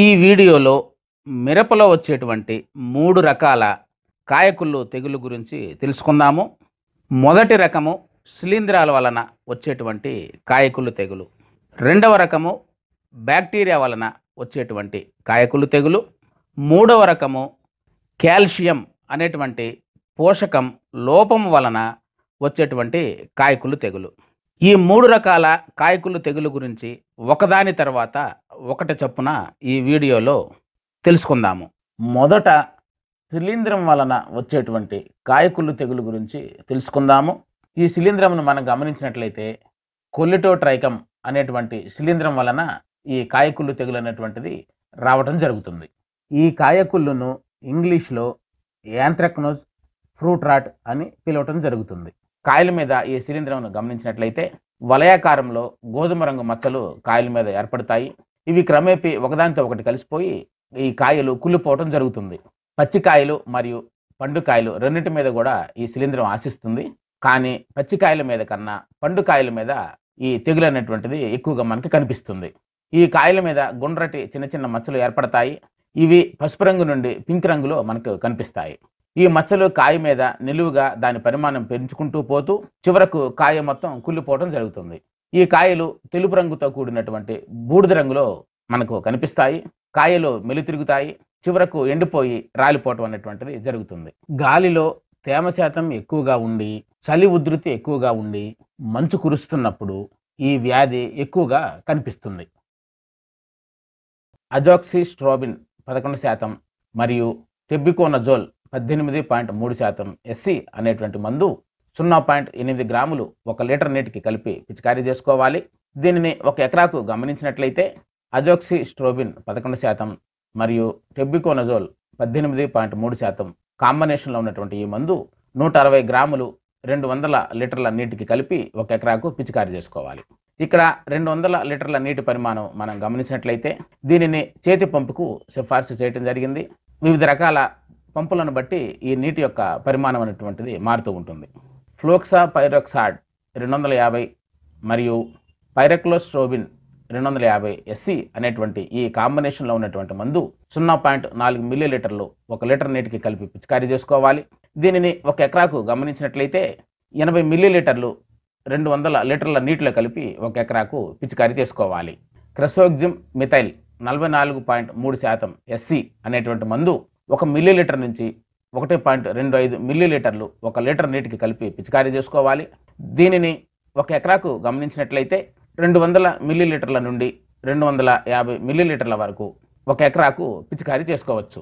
ఈ వీడియోలో మిరపలో వచ్చేటువంటి మూడు రకాల కాయకుళ్ళు తెగులు గురించి తెలుసుకుందాము మొదటి రకము శిలీంధ్రాల వలన వచ్చేటువంటి కాయకుళ్ళు తెగులు రెండవ రకము బ్యాక్టీరియా వలన వచ్చేటువంటి కాయకుళ్ళు తెగులు మూడవ రకము కాల్షియం అనేటువంటి పోషకం లోపం వలన వచ్చేటువంటి కాయకులు తెగులు ఈ మూడు రకాల కాయకులు తెగులు గురించి ఒకదాని తర్వాత ఒకటి చొప్పున ఈ వీడియోలో తెలుసుకుందాము మొదట శిలీంద్రం వలన వచ్చేటువంటి కాయకుళ్ళు తెగులు గురించి తెలుసుకుందాము ఈ శిలీంధ్రంను మనం గమనించినట్లయితే కొల్లిటోట్రైకం అనేటువంటి శిలీంద్రం వలన ఈ కాయకుళ్ళు తెగులు అనేటువంటిది రావటం జరుగుతుంది ఈ కాయకుళ్ళును ఇంగ్లీష్లో యాంత్రక్నోజ్ ఫ్రూట్ రాట్ అని పిలవటం జరుగుతుంది కాయల మీద ఈ శిలీంధ్రంను గమనించినట్లయితే వలయాకారంలో గోధుమ రంగు మచ్చలు కాయల మీద ఏర్పడతాయి ఇవి క్రమేపీ ఒకదానితో ఒకటి కలిసిపోయి ఈ కాయలు కుళ్ళిపోవటం జరుగుతుంది పచ్చికాయలు మరియు పండుకాయలు రెండింటి మీద కూడా ఈ శిలీంద్రం ఆశిస్తుంది కానీ పచ్చికాయల మీద కన్నా పండుకాయల మీద ఈ తెగులు అనేటువంటిది ఎక్కువగా మనకి కనిపిస్తుంది ఈ కాయల మీద గుండ్రటి చిన్న చిన్న మచ్చలు ఏర్పడతాయి ఇవి పసుపు రంగు నుండి పింక్ రంగులో మనకు కనిపిస్తాయి ఈ మచ్చలు కాయ మీద నిలువుగా దాని పరిమాణం పెంచుకుంటూ పోతూ చివరకు కాయ మొత్తం కుళ్ళిపోవడం జరుగుతుంది ఈ కాయలు తెలుపు రంగుతో కూడినటువంటి బూడిద రంగులో మనకు కనిపిస్తాయి కాయలు మెలితిరుగుతాయి చివరకు ఎండిపోయి రాలిపోవటం అనేటువంటిది జరుగుతుంది గాలిలో తేమ శాతం ఎక్కువగా ఉండి చలి ఉధృతి ఎక్కువగా ఉండి మంచు కురుస్తున్నప్పుడు ఈ వ్యాధి ఎక్కువగా కనిపిస్తుంది అజాక్సిస్ట్రోబిన్ పదకొండు శాతం మరియు టెబ్బికోనజోల్ పద్దెనిమిది పాయింట్ మూడు శాతం ఎస్సీ అనేటువంటి మందు సున్నా పాయింట్ ఎనిమిది గ్రాములు ఒక లీటర్ నీటికి కలిపి పిచికారీ చేసుకోవాలి దీనిని ఒక ఎకరాకు గమనించినట్లయితే అజోక్సి స్ట్రోబిన్ పదకొండు శాతం మరియు టెబ్బికోనజోల్ పద్దెనిమిది పాయింట్ మూడు శాతం కాంబినేషన్లో ఉన్నటువంటి ఈ మందు నూట అరవై గ్రాములు రెండు వందల లీటర్ల నీటికి కలిపి ఒక ఎకరాకు పిచికారీ చేసుకోవాలి ఇక్కడ రెండు వందల లీటర్ల నీటి పరిమాణం మనం గమనించినట్లయితే దీనిని చేతి పంపుకు సిఫార్సు చేయడం జరిగింది వివిధ రకాల పంపులను బట్టి ఈ నీటి యొక్క పరిమాణం అనేటువంటిది మారుతూ ఉంటుంది ఫ్లోక్సా పైరోక్సాడ్ రెండు వందల యాభై మరియు పైరక్లోస్ట్రోబిన్ రెండు వందల యాభై ఎస్సీ అనేటువంటి ఈ కాంబినేషన్లో ఉన్నటువంటి మందు సున్నా పాయింట్ నాలుగు మిల్లీ లీటర్లు ఒక లీటర్ నీటికి కలిపి పిచికారీ చేసుకోవాలి దీనిని ఒక ఎకరాకు గమనించినట్లయితే ఎనభై మిల్లీ లీటర్లు రెండు వందల లీటర్ల నీటిలో కలిపి ఒక ఎకరాకు పిచికారీ చేసుకోవాలి క్రెసోగ్జిమ్ మిథైల్ నలభై నాలుగు పాయింట్ మూడు శాతం ఎస్సీ అనేటువంటి మందు ఒక మిల్లీ లీటర్ నుంచి ఒకటి పాయింట్ రెండు ఐదు మిల్లీ లీటర్లు ఒక లీటర్ నీటికి కలిపి పిచికారీ చేసుకోవాలి దీనిని ఒక ఎకరాకు గమనించినట్లయితే రెండు వందల మిల్లీ లీటర్ల నుండి రెండు వందల యాభై మిల్లీ లీటర్ల వరకు ఒక ఎకరాకు పిచికారీ చేసుకోవచ్చు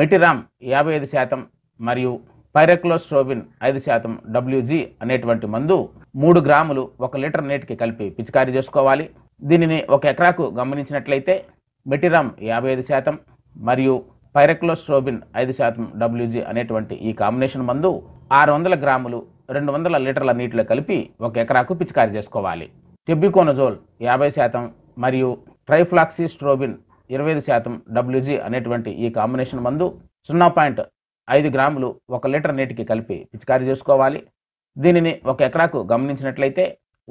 మెటిరామ్ యాభై ఐదు శాతం మరియు పైరక్లోస్ట్రోబిన్ ఐదు శాతం డబ్ల్యూజీ అనేటువంటి మందు మూడు గ్రాములు ఒక లీటర్ నీటికి కలిపి పిచికారీ చేసుకోవాలి దీనిని ఒక ఎకరాకు గమనించినట్లయితే మెటిరామ్ యాభై ఐదు శాతం మరియు పైరక్లోస్ట్రోబిన్ ఐదు శాతం డబ్ల్యూజీ అనేటువంటి ఈ కాంబినేషన్ మందు ఆరు వందల గ్రాములు రెండు వందల లీటర్ల నీటిలో కలిపి ఒక ఎకరాకు పిచికారీ చేసుకోవాలి టెబ్యూకోనజోల్ యాభై శాతం మరియు ట్రైఫ్లాక్సిస్ట్రోబిన్ ఇరవై ఐదు శాతం డబ్ల్యూజీ అనేటువంటి ఈ కాంబినేషన్ మందు సున్నా పాయింట్ ఐదు గ్రాములు ఒక లీటర్ నీటికి కలిపి పిచికారీ చేసుకోవాలి దీనిని ఒక ఎకరాకు గమనించినట్లయితే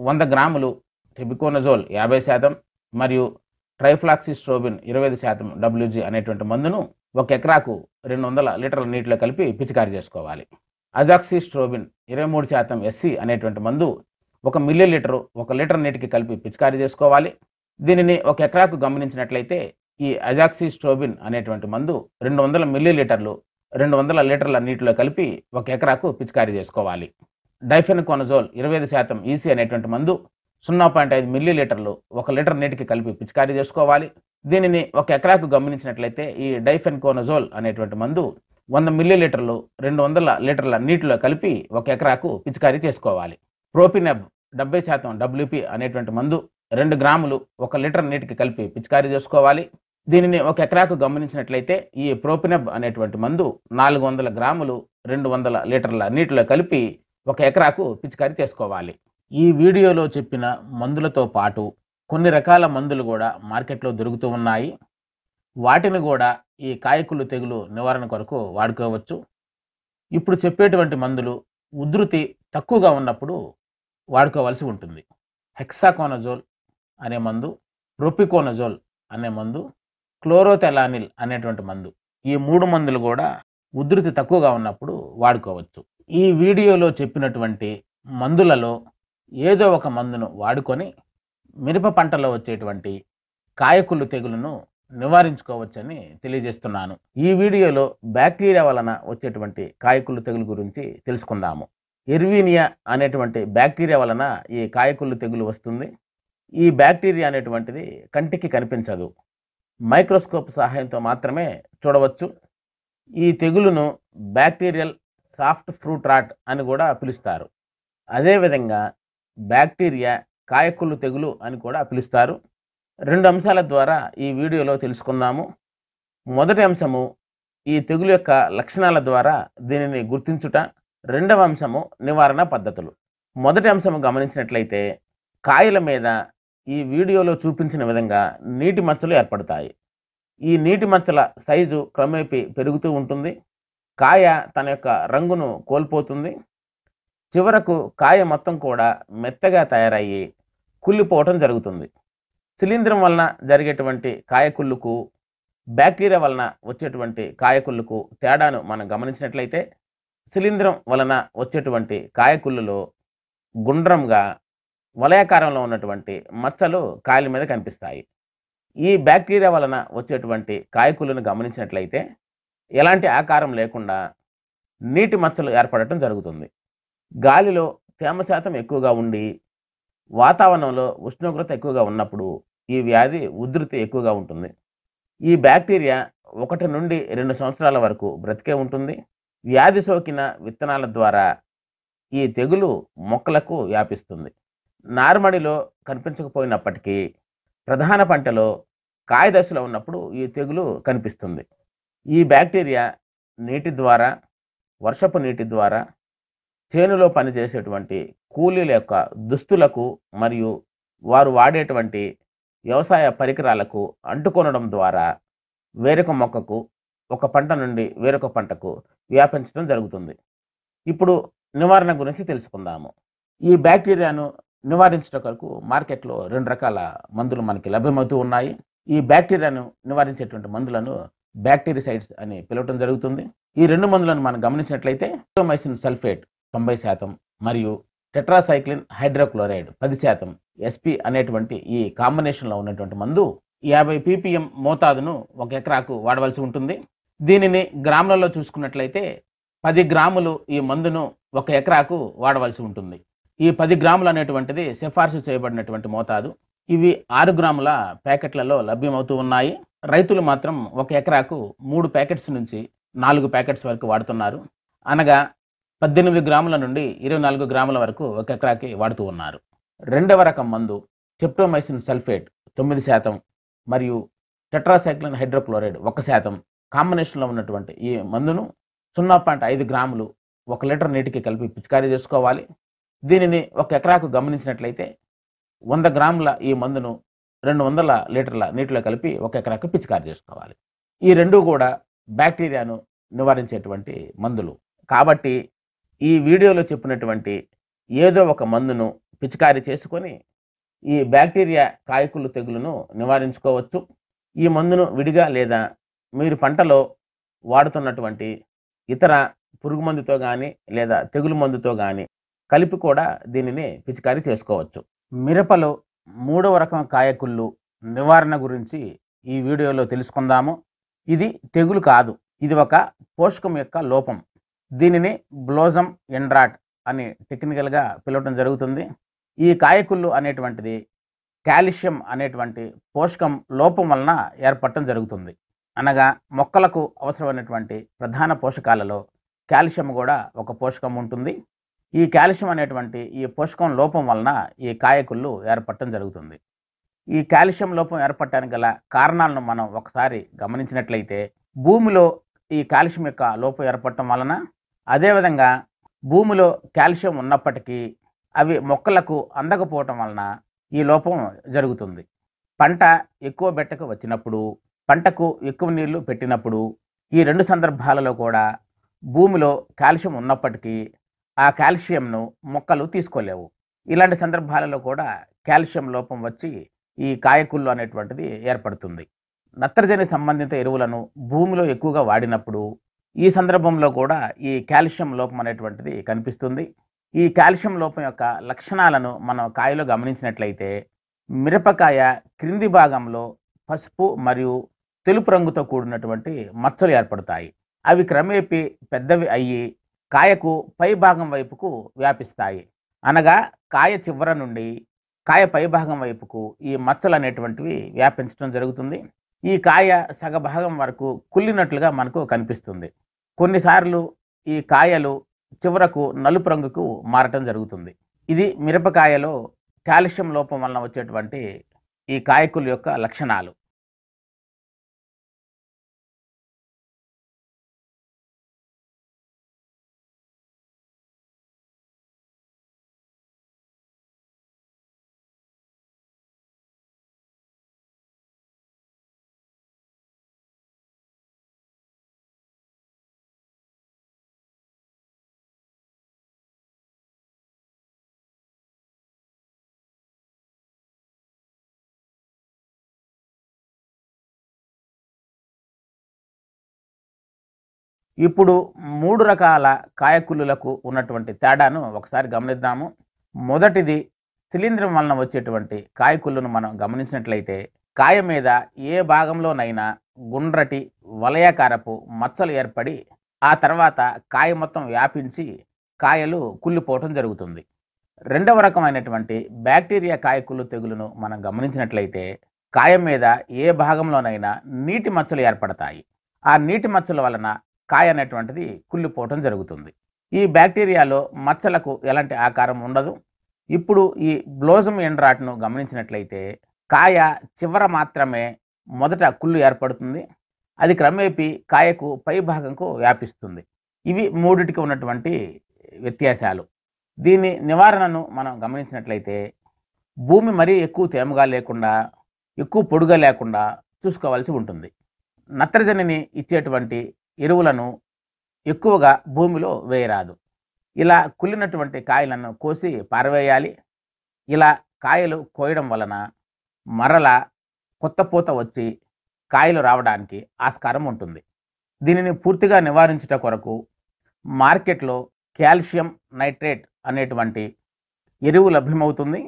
వంద గ్రాములు ట్రిబికోనజోల్ యాభై శాతం మరియు ట్రైఫ్లాక్సిస్ట్రోబిన్ ఇరవై ఐదు శాతం డబ్ల్యూజీ అనేటువంటి మందును ఒక ఎకరాకు రెండు వందల లీటర్ల నీటిలో కలిపి పిచికారి చేసుకోవాలి అజాక్సిస్ట్రోబిన్ ఇరవై మూడు శాతం ఎస్సీ అనేటువంటి మందు ఒక మిల్లీ లీటరు ఒక లీటర్ నీటికి కలిపి పిచికారి చేసుకోవాలి దీనిని ఒక ఎకరాకు గమనించినట్లయితే ఈ అజాక్సిస్ట్రోబిన్ అనేటువంటి మందు రెండు వందల మిల్లీ లీటర్లు రెండు వందల లీటర్ల నీటిలో కలిపి ఒక ఎకరాకు పిచికారీ చేసుకోవాలి కొనజోల్ ఇరవై ఐదు శాతం ఈసీ e అనేటువంటి మందు సున్నా పాయింట్ ఐదు మిల్లీ లీటర్లు ఒక లీటర్ నీటికి కలిపి పిచికారి చేసుకోవాలి దీనిని ఒక ఎకరాకు గమనించినట్లయితే ఈ డైఫెన్కోనజోల్ అనేటువంటి మందు వంద మిల్లీలీటర్లు రెండు వందల లీటర్ల నీటిలో కలిపి ఒక ఎకరాకు పిచికారీ చేసుకోవాలి ప్రోపినబ్ డెబ్బై శాతం డబ్ల్యూపి అనేటువంటి మందు రెండు గ్రాములు ఒక లీటర్ నీటికి కలిపి పిచికారీ చేసుకోవాలి దీనిని ఒక ఎకరాకు గమనించినట్లయితే ఈ ప్రోపినబ్ అనేటువంటి మందు నాలుగు వందల గ్రాములు రెండు వందల లీటర్ల నీటిలో కలిపి ఒక ఎకరాకు పిచికారీ చేసుకోవాలి ఈ వీడియోలో చెప్పిన మందులతో పాటు కొన్ని రకాల మందులు కూడా మార్కెట్లో దొరుకుతూ ఉన్నాయి వాటిని కూడా ఈ కాయకులు తెగులు నివారణ కొరకు వాడుకోవచ్చు ఇప్పుడు చెప్పేటువంటి మందులు ఉధృతి తక్కువగా ఉన్నప్పుడు వాడుకోవాల్సి ఉంటుంది హెక్సాకోనజోల్ అనే మందు రొప్పికోనజోల్ అనే మందు క్లోరోథెలానిల్ అనేటువంటి మందు ఈ మూడు మందులు కూడా ఉధృతి తక్కువగా ఉన్నప్పుడు వాడుకోవచ్చు ఈ వీడియోలో చెప్పినటువంటి మందులలో ఏదో ఒక మందును వాడుకొని మిరప పంటలో వచ్చేటువంటి కాయకుళ్ళు తెగులను నివారించుకోవచ్చని తెలియజేస్తున్నాను ఈ వీడియోలో బ్యాక్టీరియా వలన వచ్చేటువంటి కాయకుళ్ళు తెగులు గురించి తెలుసుకుందాము ఎర్వీనియా అనేటువంటి బ్యాక్టీరియా వలన ఈ కాయకుళ్ళు తెగులు వస్తుంది ఈ బ్యాక్టీరియా అనేటువంటిది కంటికి కనిపించదు మైక్రోస్కోప్ సహాయంతో మాత్రమే చూడవచ్చు ఈ తెగులును బ్యాక్టీరియల్ సాఫ్ట్ ఫ్రూట్ రాట్ అని కూడా పిలుస్తారు అదేవిధంగా బ్యాక్టీరియా కాయకులు తెగులు అని కూడా పిలుస్తారు రెండు అంశాల ద్వారా ఈ వీడియోలో తెలుసుకుందాము మొదటి అంశము ఈ తెగులు యొక్క లక్షణాల ద్వారా దీనిని గుర్తించుట రెండవ అంశము నివారణ పద్ధతులు మొదటి అంశము గమనించినట్లయితే కాయల మీద ఈ వీడియోలో చూపించిన విధంగా నీటి మచ్చలు ఏర్పడతాయి ఈ నీటి మచ్చల సైజు క్రమేపీ పెరుగుతూ ఉంటుంది కాయ తన యొక్క రంగును కోల్పోతుంది చివరకు కాయ మొత్తం కూడా మెత్తగా తయారయ్యి కుళ్ళిపోవటం జరుగుతుంది శిలీంధ్రం వలన జరిగేటువంటి కాయకుళ్ళుకు బ్యాక్టీరియా వలన వచ్చేటువంటి కాయకుళ్ళుకు తేడాను మనం గమనించినట్లయితే శిలీంధ్రం వలన వచ్చేటువంటి కాయకుళ్ళులో గుండ్రంగా వలయాకారంలో ఉన్నటువంటి మచ్చలు కాయల మీద కనిపిస్తాయి ఈ బ్యాక్టీరియా వలన వచ్చేటువంటి కాయకుళ్ళును గమనించినట్లయితే ఎలాంటి ఆకారం లేకుండా నీటి మచ్చలు ఏర్పడటం జరుగుతుంది గాలిలో తేమ శాతం ఎక్కువగా ఉండి వాతావరణంలో ఉష్ణోగ్రత ఎక్కువగా ఉన్నప్పుడు ఈ వ్యాధి ఉధృతి ఎక్కువగా ఉంటుంది ఈ బ్యాక్టీరియా ఒకటి నుండి రెండు సంవత్సరాల వరకు బ్రతికే ఉంటుంది వ్యాధి సోకిన విత్తనాల ద్వారా ఈ తెగులు మొక్కలకు వ్యాపిస్తుంది నార్మడిలో కనిపించకపోయినప్పటికీ ప్రధాన పంటలో కాయ దశలో ఉన్నప్పుడు ఈ తెగులు కనిపిస్తుంది ఈ బ్యాక్టీరియా నీటి ద్వారా వర్షపు నీటి ద్వారా చేనులో పనిచేసేటువంటి కూలీల యొక్క దుస్తులకు మరియు వారు వాడేటువంటి వ్యవసాయ పరికరాలకు అంటుకొనడం ద్వారా వేరొక మొక్కకు ఒక పంట నుండి వేరొక పంటకు వ్యాపించడం జరుగుతుంది ఇప్పుడు నివారణ గురించి తెలుసుకుందాము ఈ బ్యాక్టీరియాను నివారించడం కొరకు మార్కెట్లో రెండు రకాల మందులు మనకి లభ్యమవుతూ ఉన్నాయి ఈ బ్యాక్టీరియాను నివారించేటువంటి మందులను బ్యాక్టీరిసైడ్స్ అని పిలవటం జరుగుతుంది ఈ రెండు మందులను మనం గమనించినట్లయితే సల్ఫేట్ తొంభై శాతం మరియు టెట్రాసైక్లిన్ హైడ్రోక్లోరైడ్ పది శాతం ఎస్పీ అనేటువంటి ఈ కాంబినేషన్లో ఉన్నటువంటి మందు యాభై పీపీఎం మోతాదును ఒక ఎకరాకు వాడవలసి ఉంటుంది దీనిని గ్రాములలో చూసుకున్నట్లయితే పది గ్రాములు ఈ మందును ఒక ఎకరాకు వాడవలసి ఉంటుంది ఈ పది గ్రాములు అనేటువంటిది సిఫార్సు చేయబడినటువంటి మోతాదు ఇవి ఆరు గ్రాముల ప్యాకెట్లలో లభ్యమవుతూ ఉన్నాయి రైతులు మాత్రం ఒక ఎకరాకు మూడు ప్యాకెట్స్ నుంచి నాలుగు ప్యాకెట్స్ వరకు వాడుతున్నారు అనగా పద్దెనిమిది గ్రాముల నుండి ఇరవై నాలుగు గ్రాముల వరకు ఒక ఎకరాకి వాడుతూ ఉన్నారు రెండవ రకం మందు చెప్టోమైసిన్ సల్ఫేట్ తొమ్మిది శాతం మరియు టెట్రాసైక్లిన్ హైడ్రోక్లోరైడ్ ఒక శాతం కాంబినేషన్లో ఉన్నటువంటి ఈ మందును సున్నా పాయింట్ ఐదు గ్రాములు ఒక లీటర్ నీటికి కలిపి పిచికారీ చేసుకోవాలి దీనిని ఒక ఎకరాకు గమనించినట్లయితే వంద గ్రాముల ఈ మందును రెండు వందల లీటర్ల నీటిలో కలిపి ఒక ఎకరాకు పిచికారీ చేసుకోవాలి ఈ రెండు కూడా బ్యాక్టీరియాను నివారించేటువంటి మందులు కాబట్టి ఈ వీడియోలో చెప్పినటువంటి ఏదో ఒక మందును పిచికారి చేసుకొని ఈ బ్యాక్టీరియా కాయకులు తెగులును నివారించుకోవచ్చు ఈ మందును విడిగా లేదా మీరు పంటలో వాడుతున్నటువంటి ఇతర పురుగు మందుతో కానీ లేదా తెగులు మందుతో కానీ కలిపి కూడా దీనిని పిచికారి చేసుకోవచ్చు మిరపలో మూడవ రకం కాయకుళ్ళు నివారణ గురించి ఈ వీడియోలో తెలుసుకుందాము ఇది తెగులు కాదు ఇది ఒక పోషకం యొక్క లోపం దీనిని బ్లోజమ్ ఎండ్రాట్ అని టెక్నికల్గా పిలవటం జరుగుతుంది ఈ కాయకుళ్ళు అనేటువంటిది కాల్షియం అనేటువంటి పోషకం లోపం వలన ఏర్పడటం జరుగుతుంది అనగా మొక్కలకు అవసరమైనటువంటి ప్రధాన పోషకాలలో కాల్షియం కూడా ఒక పోషకం ఉంటుంది ఈ కాల్షియం అనేటువంటి ఈ పోషకం లోపం వలన ఈ కాయకుళ్ళు ఏర్పడటం జరుగుతుంది ఈ కాల్షియం లోపం ఏర్పడటానికి గల కారణాలను మనం ఒకసారి గమనించినట్లయితే భూమిలో ఈ కాల్షియం యొక్క లోపం ఏర్పడటం వలన అదేవిధంగా భూమిలో కాల్షియం ఉన్నప్పటికీ అవి మొక్కలకు అందకపోవటం వలన ఈ లోపం జరుగుతుంది పంట ఎక్కువ బెట్టకు వచ్చినప్పుడు పంటకు ఎక్కువ నీళ్లు పెట్టినప్పుడు ఈ రెండు సందర్భాలలో కూడా భూమిలో కాల్షియం ఉన్నప్పటికీ ఆ కాల్షియంను మొక్కలు తీసుకోలేవు ఇలాంటి సందర్భాలలో కూడా కాల్షియం లోపం వచ్చి ఈ కాయకుళ్ళు అనేటువంటిది ఏర్పడుతుంది నత్రజని సంబంధిత ఎరువులను భూమిలో ఎక్కువగా వాడినప్పుడు ఈ సందర్భంలో కూడా ఈ కాల్షియం లోపం అనేటువంటిది కనిపిస్తుంది ఈ కాల్షియం లోపం యొక్క లక్షణాలను మనం కాయలో గమనించినట్లయితే మిరపకాయ క్రింది భాగంలో పసుపు మరియు తెలుపు రంగుతో కూడినటువంటి మచ్చలు ఏర్పడతాయి అవి క్రమేపీ పెద్దవి అయ్యి కాయకు పై భాగం వైపుకు వ్యాపిస్తాయి అనగా కాయ చివర నుండి కాయ పై భాగం వైపుకు ఈ మచ్చలు అనేటువంటివి వ్యాపించడం జరుగుతుంది ఈ కాయ సగభాగం వరకు కుళ్ళినట్లుగా మనకు కనిపిస్తుంది కొన్నిసార్లు ఈ కాయలు చివరకు నలుపు రంగుకు మారటం జరుగుతుంది ఇది మిరపకాయలో కాల్షియం లోపం వలన వచ్చేటువంటి ఈ కాయకుల యొక్క లక్షణాలు ఇప్పుడు మూడు రకాల కాయకులులకు ఉన్నటువంటి తేడాను ఒకసారి గమనిద్దాము మొదటిది శిలీంద్రం వలన వచ్చేటువంటి కాయకులను మనం గమనించినట్లయితే కాయ మీద ఏ భాగంలోనైనా గుండ్రటి వలయాకారపు మచ్చలు ఏర్పడి ఆ తర్వాత కాయ మొత్తం వ్యాపించి కాయలు కుళ్ళిపోవటం జరుగుతుంది రెండవ రకమైనటువంటి బ్యాక్టీరియా కాయకులు తెగులును మనం గమనించినట్లయితే కాయ మీద ఏ భాగంలోనైనా నీటి మచ్చలు ఏర్పడతాయి ఆ నీటి మచ్చల వలన కాయ అనేటువంటిది కుళ్ళిపోవటం జరుగుతుంది ఈ బ్యాక్టీరియాలో మచ్చలకు ఎలాంటి ఆకారం ఉండదు ఇప్పుడు ఈ బ్లోజమ్ ఎండ్రాట్ను గమనించినట్లయితే కాయ చివర మాత్రమే మొదట కుళ్ళు ఏర్పడుతుంది అది క్రమేపీ కాయకు పై భాగంకు వ్యాపిస్తుంది ఇవి మూడిటికి ఉన్నటువంటి వ్యత్యాసాలు దీని నివారణను మనం గమనించినట్లయితే భూమి మరీ ఎక్కువ తేమగా లేకుండా ఎక్కువ పొడుగా లేకుండా చూసుకోవాల్సి ఉంటుంది నత్రజనిని ఇచ్చేటువంటి ఎరువులను ఎక్కువగా భూమిలో వేయరాదు ఇలా కుళ్ళినటువంటి కాయలను కోసి పారవేయాలి ఇలా కాయలు కోయడం వలన మరల కొత్త పూత వచ్చి కాయలు రావడానికి ఆస్కారం ఉంటుంది దీనిని పూర్తిగా నివారించుట కొరకు మార్కెట్లో కాల్షియం నైట్రేట్ అనేటువంటి ఎరువు లభ్యమవుతుంది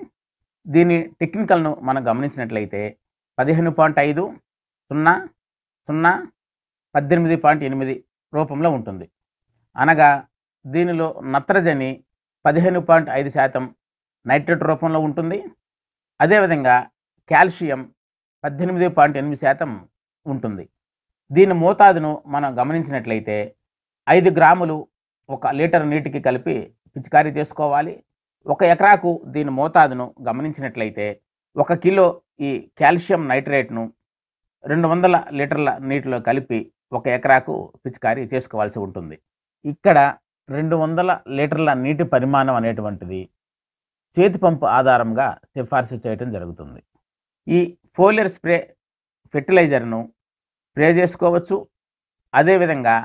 దీని టెక్నికల్ను మనం గమనించినట్లయితే పదిహేను పాయింట్ ఐదు సున్నా సున్నా పద్దెనిమిది పాయింట్ ఎనిమిది రూపంలో ఉంటుంది అనగా దీనిలో నత్రజని పదిహేను పాయింట్ ఐదు శాతం నైట్రేట్ రూపంలో ఉంటుంది అదేవిధంగా కాల్షియం పద్దెనిమిది పాయింట్ ఎనిమిది శాతం ఉంటుంది దీని మోతాదును మనం గమనించినట్లయితే ఐదు గ్రాములు ఒక లీటర్ నీటికి కలిపి పిచికారీ చేసుకోవాలి ఒక ఎకరాకు దీని మోతాదును గమనించినట్లయితే ఒక కిలో ఈ కాల్షియం నైట్రేట్ను రెండు వందల లీటర్ల నీటిలో కలిపి ఒక ఎకరాకు పిచికారీ చేసుకోవాల్సి ఉంటుంది ఇక్కడ రెండు వందల లీటర్ల నీటి పరిమాణం అనేటువంటిది చేతి పంపు ఆధారంగా సిఫార్సు చేయటం జరుగుతుంది ఈ ఫోలియర్ స్ప్రే ఫెర్టిలైజర్ను స్ప్రే చేసుకోవచ్చు అదేవిధంగా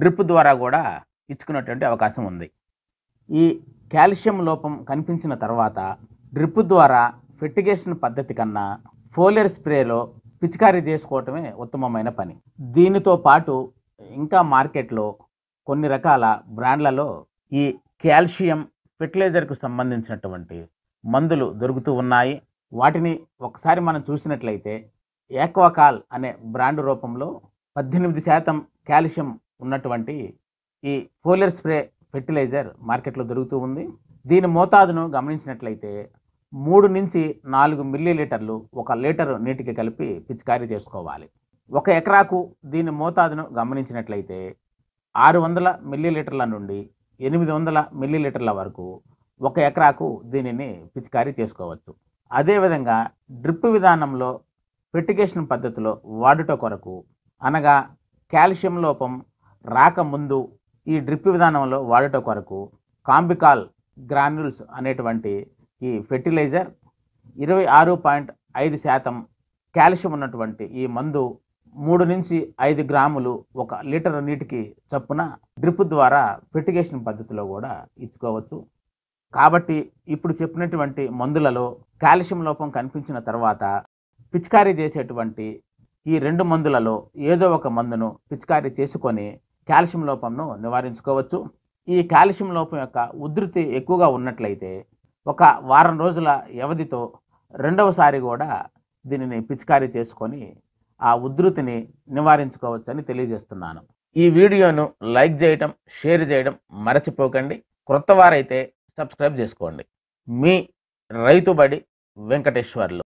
డ్రిప్ ద్వారా కూడా ఇచ్చుకునేటువంటి అవకాశం ఉంది ఈ కాల్షియం లోపం కనిపించిన తర్వాత డ్రిప్ ద్వారా ఫెర్టిగేషన్ పద్ధతి కన్నా ఫోలియర్ స్ప్రేలో పిచికారీ చేసుకోవటమే ఉత్తమమైన పని దీనితో పాటు ఇంకా మార్కెట్లో కొన్ని రకాల బ్రాండ్లలో ఈ కాల్షియం ఫెర్టిలైజర్కు సంబంధించినటువంటి మందులు దొరుకుతూ ఉన్నాయి వాటిని ఒకసారి మనం చూసినట్లయితే ఏక్వాకాల్ అనే బ్రాండ్ రూపంలో పద్దెనిమిది శాతం కాల్షియం ఉన్నటువంటి ఈ ఫోలియర్ స్ప్రే ఫెర్టిలైజర్ మార్కెట్లో దొరుకుతూ ఉంది దీని మోతాదును గమనించినట్లయితే మూడు నుంచి నాలుగు మిల్లీలీటర్లు ఒక లీటరు నీటికి కలిపి పిచికారీ చేసుకోవాలి ఒక ఎకరాకు దీని మోతాదును గమనించినట్లయితే ఆరు వందల మిల్లీలీటర్ల నుండి ఎనిమిది వందల మిల్లీలీటర్ల వరకు ఒక ఎకరాకు దీనిని పిచికారీ చేసుకోవచ్చు అదేవిధంగా డ్రిప్ విధానంలో పెట్టికేషన్ పద్ధతిలో వాడుట కొరకు అనగా కాల్షియం లోపం రాకముందు ఈ డ్రిప్ విధానంలో వాడుట కొరకు కాంబికాల్ గ్రాన్యూల్స్ అనేటువంటి ఈ ఫెర్టిలైజర్ ఇరవై ఆరు పాయింట్ ఐదు శాతం కాల్షియం ఉన్నటువంటి ఈ మందు మూడు నుంచి ఐదు గ్రాములు ఒక లీటర్ నీటికి చప్పున డ్రిప్ ద్వారా ఫెర్టిగేషన్ పద్ధతిలో కూడా ఇచ్చుకోవచ్చు కాబట్టి ఇప్పుడు చెప్పినటువంటి మందులలో కాల్షియం లోపం కనిపించిన తర్వాత పిచికారీ చేసేటువంటి ఈ రెండు మందులలో ఏదో ఒక మందును పిచికారీ చేసుకొని కాల్షియం లోపంను నివారించుకోవచ్చు ఈ కాల్షియం లోపం యొక్క ఉధృతి ఎక్కువగా ఉన్నట్లయితే ఒక వారం రోజుల వ్యవధితో రెండవసారి కూడా దీనిని పిచికారీ చేసుకొని ఆ ఉధృతిని నివారించుకోవచ్చని తెలియజేస్తున్నాను ఈ వీడియోను లైక్ చేయడం షేర్ చేయడం మరచిపోకండి క్రొత్త వారైతే సబ్స్క్రైబ్ చేసుకోండి మీ రైతుబడి వెంకటేశ్వర్లు